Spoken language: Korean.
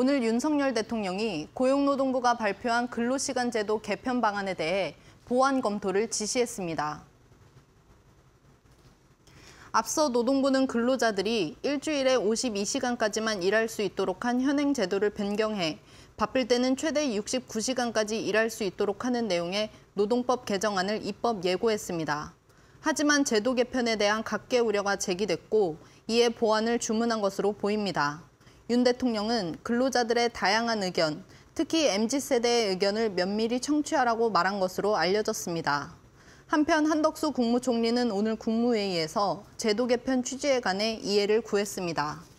오늘 윤석열 대통령이 고용노동부가 발표한 근로시간 제도 개편 방안에 대해 보완 검토를 지시했습니다. 앞서 노동부는 근로자들이 일주일에 52시간까지만 일할 수 있도록 한 현행 제도를 변경해 바쁠 때는 최대 69시간까지 일할 수 있도록 하는 내용의 노동법 개정안을 입법 예고했습니다. 하지만 제도 개편에 대한 각계 우려가 제기됐고 이에 보완을 주문한 것으로 보입니다. 윤 대통령은 근로자들의 다양한 의견, 특히 MZ세대의 의견을 면밀히 청취하라고 말한 것으로 알려졌습니다. 한편 한덕수 국무총리는 오늘 국무회의에서 제도 개편 취지에 관해 이해를 구했습니다.